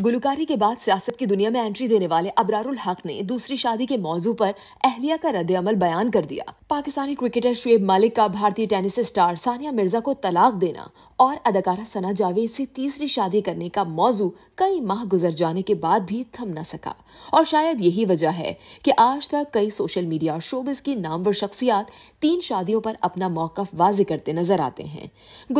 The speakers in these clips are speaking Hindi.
गुलकारी के बाद सियासत की दुनिया में एंट्री देने वाले अबरारुल हक ने दूसरी शादी के मौजू पर अहलिया का रद्द अमल बयान कर दिया पाकिस्तानी क्रिकेटर शुएब मलिक का भारतीय टेनिस स्टार सानिया मिर्जा को तलाक देना और अदाकारा सना जावेद से तीसरी शादी करने का मौजू कई माह गुजर जाने के बाद भी थम न सका और शायद यही वजह है कि आज तक कई सोशल मीडिया और शोबिस की नामवर शख्सियात तीन शादियों पर अपना मौकफ वाज करते नजर आते हैं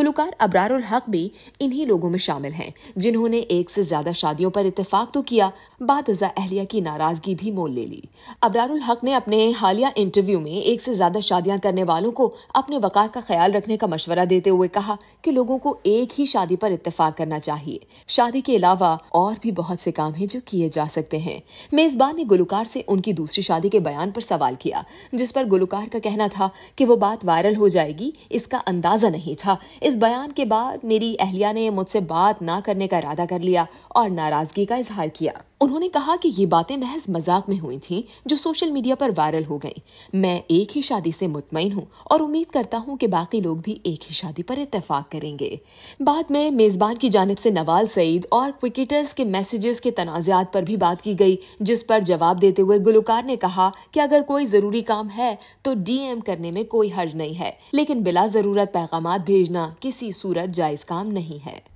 गुलकार अबरारुल हक भी इन्हीं लोगों में शामिल हैं जिन्होंने एक से ज्यादा शादियों पर इतफाक तो किया बाद अहलिया की नाराजगी भी मोल ले ली अबरारुल हक ने अपने हालिया इंटरव्यू में एक से ज्यादा शादियां करने वालों को अपने वकार का ख्याल रखने का मशवरा देते हुए कहा कि लोगों लोगों को एक ही शादी पर इत्तेफाक करना चाहिए शादी के अलावा और भी बहुत से काम हैं जो किए जा सकते हैं मेजबान ने गुलकार से उनकी दूसरी शादी के बयान पर सवाल किया जिस पर गुलकार का कहना था कि वो बात वायरल हो जाएगी इसका अंदाजा नहीं था इस बयान के बाद मेरी अहलिया ने मुझसे बात ना करने का इरादा कर लिया और नाराजगी का इजहार किया उन्होंने कहा कि ये बातें महज मजाक में हुई थी जो सोशल मीडिया पर वायरल हो गई मैं एक ही शादी से मुतमिन हूँ और उम्मीद करता हूँ कि बाकी लोग भी एक ही शादी पर इतफाक करेंगे बाद में मेजबान की जानब से नवाल सईद और क्रिकेटर्स के मैसेजेस के तनाजात पर भी बात की गई जिस पर जवाब देते हुए गुलकार ने कहा कि अगर कोई जरूरी काम है तो डीएम करने में कोई हर्ज नहीं है लेकिन बिला जरूरत पैगाम भेजना किसी सूरत जायज काम नहीं है